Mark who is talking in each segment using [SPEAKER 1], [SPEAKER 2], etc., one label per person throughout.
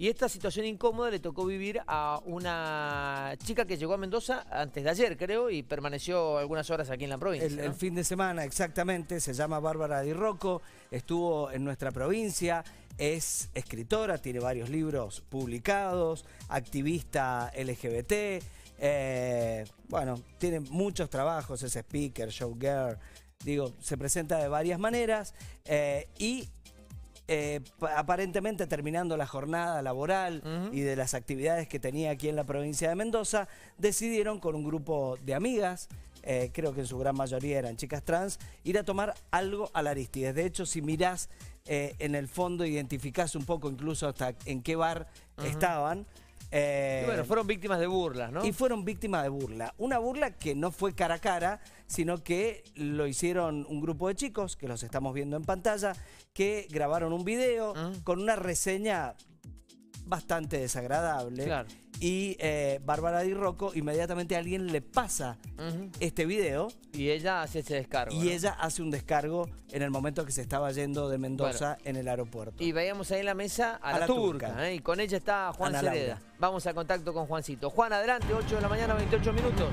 [SPEAKER 1] Y esta situación incómoda le tocó vivir a una chica que llegó a Mendoza antes de ayer, creo, y permaneció algunas horas aquí en la provincia. El, fin de semana, exactamente, se llama Bárbara Di Rocco, estuvo en nuestra provincia, es escritora, tiene varios libros publicados, activista LGBT, eh, bueno, tiene muchos trabajos, es speaker, showgirl, digo, se presenta de varias maneras eh, y eh, aparentemente terminando la jornada laboral y de las actividades que tenía aquí en la provincia de Mendoza, decidieron con un grupo de amigas, eh, creo que en su gran mayoría eran chicas trans, ir a tomar algo la Aristides. De hecho, si mirás eh, en el fondo, identificás un poco incluso hasta en qué bar estaban. Eh, bueno, fueron víctimas de burlas, ¿no? Y fueron víctimas de burla. Una burla que no fue cara a cara, sino que lo hicieron un grupo de chicos, que los estamos viendo en pantalla, que grabaron un video ah. con una reseña bastante desagradable. Claro y eh, Bárbara Di Rocco, inmediatamente alguien le pasa este video. Y ella hace ese descargo. Y ella hace un descargo en el momento que se estaba yendo de Mendoza en el aeropuerto. Y veíamos ahí en la mesa a, la, turca. ¿eh? Y con ella está Juan Vamos a contacto con Juancito. Juan, adelante, 8 de la mañana, 28 minutos.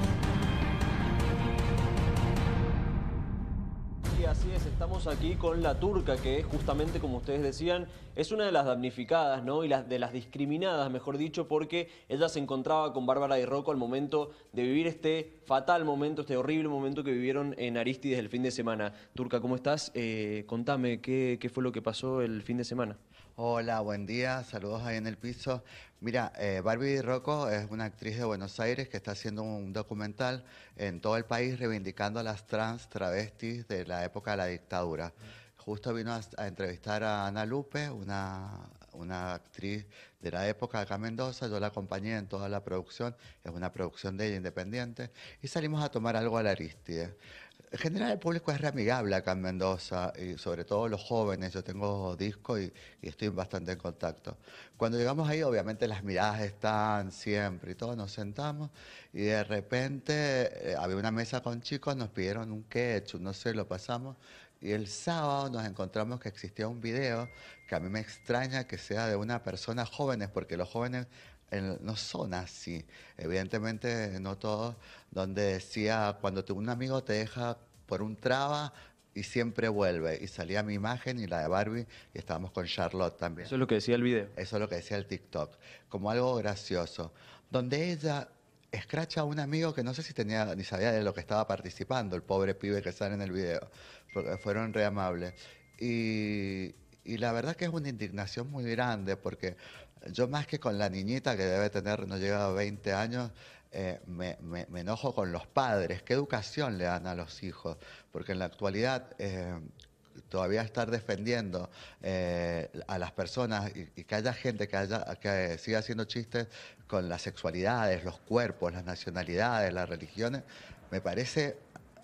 [SPEAKER 2] Así estamos aquí con la turca, que es justamente, como ustedes decían, es una de las damnificadas, ¿no? Y de las discriminadas, mejor dicho, porque ella se encontraba con Bárbara y Rocco al momento de vivir este fatal momento, este horrible momento que vivieron en Aristides el fin de semana. Turca, ¿cómo estás?
[SPEAKER 3] Eh, contame, ¿qué fue lo que pasó el fin de semana? Hola, buen día, saludos ahí en el piso. Mira, eh, Barbie Rocco es una actriz de Buenos Aires que está haciendo un documental en todo el país reivindicando a las trans travestis de la época de la dictadura. Justo vino a, entrevistar a Ana Lupe, una, una actriz de la época acá en Mendoza, yo la acompañé en toda la producción, es una producción de ella independiente, y salimos a tomar algo a la Aristide. ¿eh? en general el público es reamigable acá en Mendoza, y sobre todo los jóvenes, yo tengo disco y, estoy bastante en contacto. Cuando llegamos ahí, obviamente las miradas están siempre y todos nos sentamos y de repente eh, había una mesa con chicos, nos pidieron un ketchup, no sé, lo pasamos y el sábado nos encontramos que existía un video que a mí me extraña que sea de una persona jóvenes, porque los jóvenes no son así, evidentemente no todos, donde decía, cuando un amigo te deja por un traba y siempre vuelve. Y salía mi imagen y la de Barbie y estábamos con Charlotte también. Eso es lo que decía el video. Eso es lo que decía el TikTok, como algo gracioso, donde ella escracha a un amigo que no sé si tenía ni sabía de lo que estaba participando, el pobre pibe que sale en el video, porque fueron re Y, y la verdad que es una indignación muy grande porque yo más que con la niñita que debe tener, no llega a 20 años, eh, me, enojo con los padres, qué educación le dan a los hijos, porque en la actualidad eh, todavía estar defendiendo eh, a las personas y, y, que haya gente que, haya, que siga haciendo chistes con las sexualidades, los cuerpos, las nacionalidades, las religiones, me parece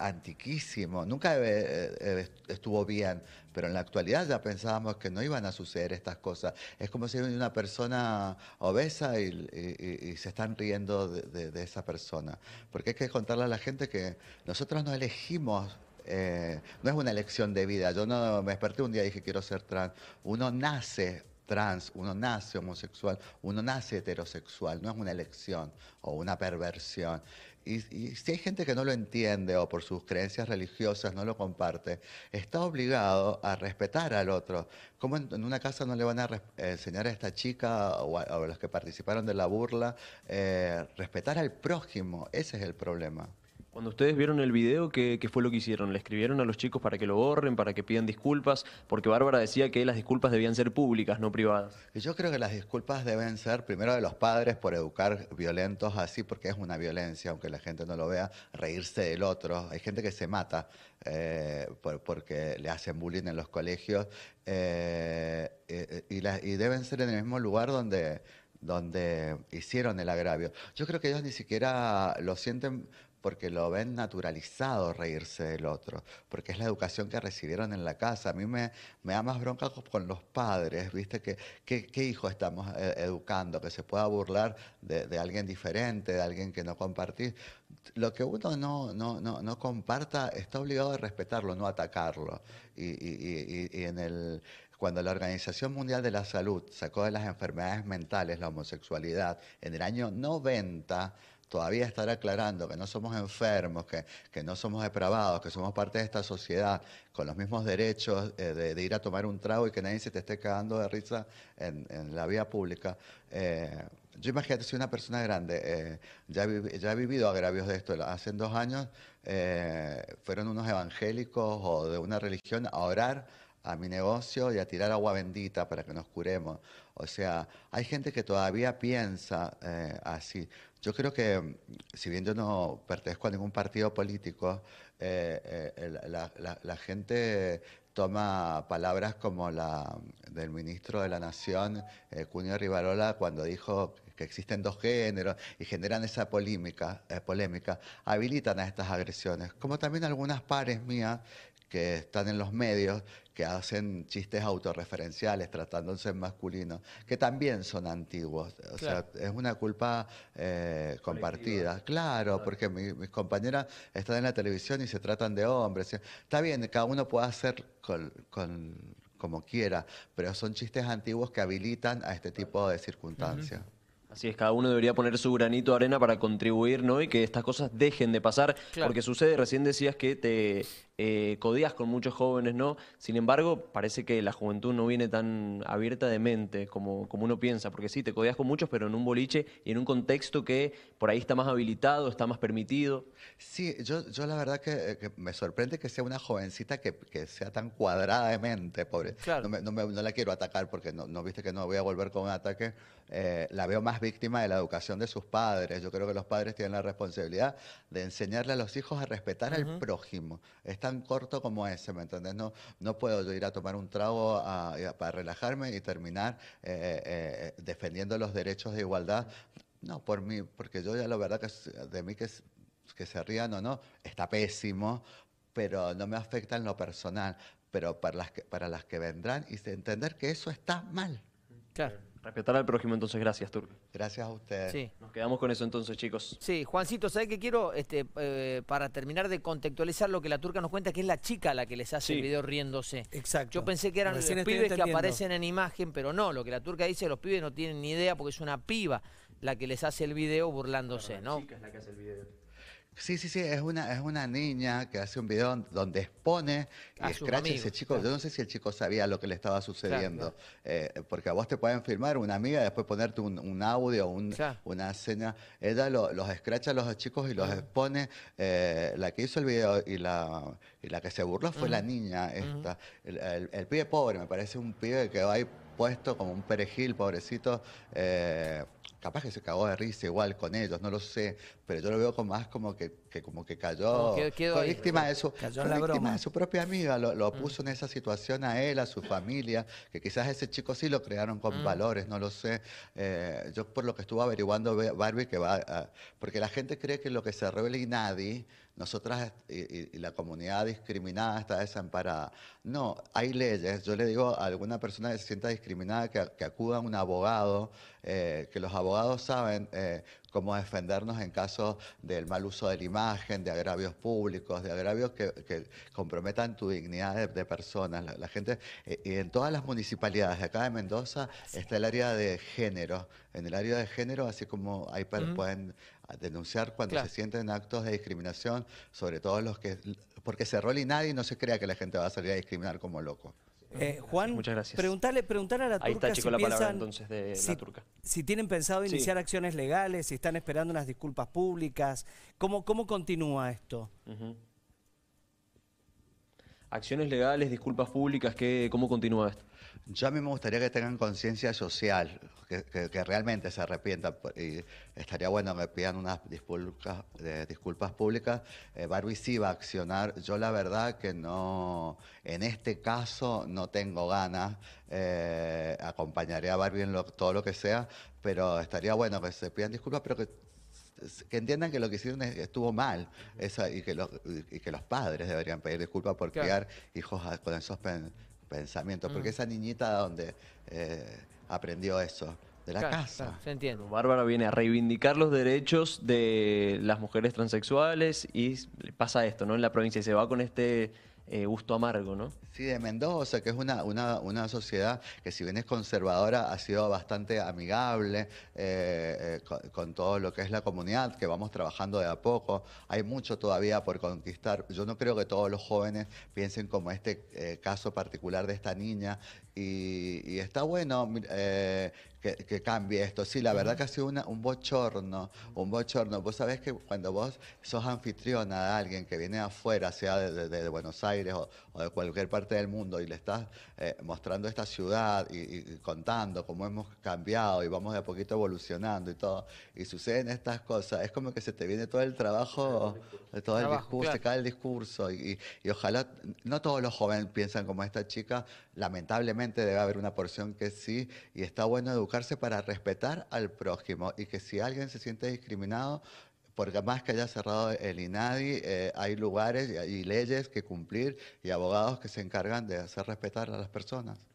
[SPEAKER 3] antiquísimo, nunca eh, eh, eh, estuvo bien, pero en la actualidad ya pensábamos que no iban a suceder estas cosas. Es como si una persona obesa y, se están riendo de, esa persona. Porque hay que contarle a la gente que nosotros no elegimos. no es una elección de vida. Yo no me desperté un día y dije quiero ser trans. Uno nace trans, uno nace homosexual, uno nace heterosexual, no es una elección o una perversión. Y, si hay gente que no lo entiende o por sus creencias religiosas no lo comparte, está obligado a respetar al otro. ¿Cómo en, una casa no le van a enseñar a esta chica o a, los que participaron de la burla eh, respetar al prójimo? Ese es el problema.
[SPEAKER 2] Cuando ustedes vieron el video, ¿qué, fue lo que hicieron? ¿Le escribieron a los chicos para que lo borren, para que pidan disculpas? Porque Bárbara decía que las disculpas debían ser públicas, no privadas.
[SPEAKER 3] Yo creo que las disculpas deben ser primero de los padres por educar violentos así, porque es una violencia, aunque la gente no lo vea, reírse del otro. Hay gente que se mata eh, porque le hacen bullying en los colegios eh, eh, y, y deben ser en el mismo lugar donde donde hicieron el agravio. Yo creo que ellos ni siquiera lo sienten porque lo ven naturalizado reírse del otro, porque es la educación que recibieron en la casa. A mí me, me da más bronca con los padres, ¿viste? ¿Qué, qué, hijo estamos eh, educando? Que se pueda burlar de, alguien diferente, de alguien que no compartís. Lo que uno no, no, no, no comparta está obligado a respetarlo, no atacarlo. Y, y, y, en el, cuando la Organización Mundial de la Salud sacó de las enfermedades mentales la homosexualidad en el año 90, todavía estar aclarando que no somos enfermos, que, no somos depravados, que somos parte de esta sociedad con los mismos derechos eh, de, ir a tomar un trago y que nadie se te esté cagando de risa en, en la vía pública. Eh, yo imagínate, si una persona grande, eh, ya, ya, vivido agravios de esto. Hace dos años fueron unos evangélicos o de una religión a orar a mi negocio y a tirar agua bendita para que nos curemos. O sea, hay gente que todavía piensa eh, así. Yo creo que, mm, si bien yo no pertenezco a ningún partido político, eh, eh, la, gente toma palabras como la mm, del ministro de la Nación, Cunio Rivarola, cuando dijo que existen dos géneros y generan esa polémica, polémica, habilitan a estas agresiones. Como también algunas pares mías que están en los medios, que hacen chistes autorreferenciales tratándose en masculino, que también son antiguos. O sea, es una culpa eh, compartida. Claro, porque mis compañeras están en la televisión y se tratan de hombres. Está bien, cada uno puede hacer con, como quiera, pero son chistes antiguos que habilitan a este tipo de circunstancias.
[SPEAKER 2] Así es, cada uno debería poner su granito de arena para contribuir, ¿no? Y que estas cosas dejen de pasar, porque sucede, recién decías que te eh, codías con muchos jóvenes, ¿no? Sin embargo, parece que la juventud no viene tan abierta de mente como, como uno piensa, porque sí, te codías con muchos, pero en un boliche y en un contexto que por ahí está más habilitado, está más permitido.
[SPEAKER 3] Sí, yo, yo la verdad que, me sorprende que sea una jovencita que, sea tan cuadrada de mente, pobre. Claro. No, la quiero atacar porque no, viste que no voy a volver con un ataque. Eh, la veo más víctima de la educación de sus padres. Yo creo que los padres tienen la responsabilidad de enseñarle a los hijos a respetar al prójimo. Este, tan corto como ese, ¿me entendés? No, no puedo yo ir a tomar un trago eh, para relajarme y terminar eh, eh, defendiendo los derechos de igualdad. No, por mí, porque yo ya la verdad que de mí que, que se rían o no, está pésimo, pero no me afecta en lo personal, pero para las que, para las que vendrán y entender que eso está mal. Claro. Respetar al prójimo, entonces, gracias, Turco. Gracias a ustedes.
[SPEAKER 1] Sí.
[SPEAKER 2] Nos quedamos con eso
[SPEAKER 1] entonces, chicos. Sí, Juancito, ¿sabés qué quiero? Este, eh, para terminar de contextualizar lo que la turca nos cuenta, que es la chica la que les hace el video riéndose. Exacto. Yo pensé que eran los pibes que aparecen en imagen, pero no, lo que la turca dice, los pibes no tienen ni idea porque es una piba la que les hace el video burlándose, ¿no? La chica es la que hace el video.
[SPEAKER 3] Sí, sí, sí, es una, es una niña que hace un video donde expone y escracha a ese chico. Yo no sé si el chico sabía lo que le estaba sucediendo, eh, porque a vos te pueden filmar una amiga y después ponerte un, audio, un, una escena. Ella los escracha a los chicos y los expone. Eh, la que hizo el video y la, la que se burló fue la niña esta. el, pibe pobre, me parece un pibe que va ahí puesto como un perejil, pobrecito. Eh, capaz que se cagó de risa igual con ellos, no lo sé, pero yo lo veo como más como que, como que cayó, fue víctima, de su, su propia amiga, lo, mm. puso en esa situación a él, a su familia, que quizás ese chico sí lo crearon con mm. valores, no lo sé. Eh, yo por lo que estuve averiguando, Barbie, que va, porque la gente cree que lo que se revela y nadie, nosotras y, la comunidad discriminada está desamparada. No, hay leyes. Yo le digo a alguna persona que se sienta discriminada que, que acuda a un abogado, eh, que los abogados saben eh, cómo defendernos en caso del mal uso de la imagen, de agravios públicos, de agravios que, comprometan tu dignidad de, personas. La, gente, eh, y en todas las municipalidades de acá de Mendoza está el área de género. En el área de género, así como ahí pueden ah, denunciar cuando se sienten actos de discriminación, sobre todo los que... Porque rol y nadie no se crea que la gente va a salir a discriminar como loco.
[SPEAKER 1] Eh, Juan, Preguntarle, preguntar a la turca Ahí está, chico, si la palabra, entonces de turca. Si tienen pensado iniciar acciones legales, si están esperando unas disculpas públicas, ¿cómo, cómo continúa esto?
[SPEAKER 3] acciones legales, disculpas públicas, ¿qué, ¿cómo continúa esto? Yo a mí me gustaría que tengan conciencia social, que, realmente se arrepientan. Y estaría bueno que pidan unas disculpas, disculpas públicas. Eh, Barbie sí va a accionar. Yo la verdad que no, en este caso no tengo ganas. Eh, acompañaré a Barbie en todo lo que sea, pero estaría bueno que se pidan disculpas, pero que que entiendan que lo que hicieron estuvo mal esa, y, que los, y que los padres deberían pedir disculpas por criar hijos con esos pensamientos, porque esa niñita donde eh, aprendió eso. De la casa. se entiende.
[SPEAKER 2] Bárbara viene a reivindicar los derechos de las mujeres transexuales y pasa esto, ¿no? En la provincia y se va con
[SPEAKER 3] este eh, gusto amargo, ¿no? Sí, de Mendoza, que es una, una, sociedad que si bien es conservadora, ha sido bastante amigable eh, eh, con, todo lo que es la comunidad, que vamos trabajando de a poco. Hay mucho todavía por conquistar. Yo no creo que todos los jóvenes piensen como este caso particular de esta niña y, está bueno eh, que, cambie esto. Sí, la verdad que ha sido una, un bochorno, un bochorno. Vos sabés que cuando vos sos anfitriona de alguien que viene afuera, sea de, Buenos Aires o, de cualquier parte del mundo, y le estás eh, mostrando esta ciudad y, contando cómo hemos cambiado y vamos de a poquito evolucionando y todo, y suceden estas cosas, es como que se te viene todo el trabajo, todo el discurso, cae el discurso, y, y, ojalá, no todos los jóvenes piensan como esta chica, lamentablemente debe haber una porción que sí, y está bueno educarse para respetar al prójimo y que si alguien se siente discriminado, porque más que haya cerrado el INADI, eh, hay lugares y, y leyes que cumplir y abogados que se encargan de hacer respetar a las personas.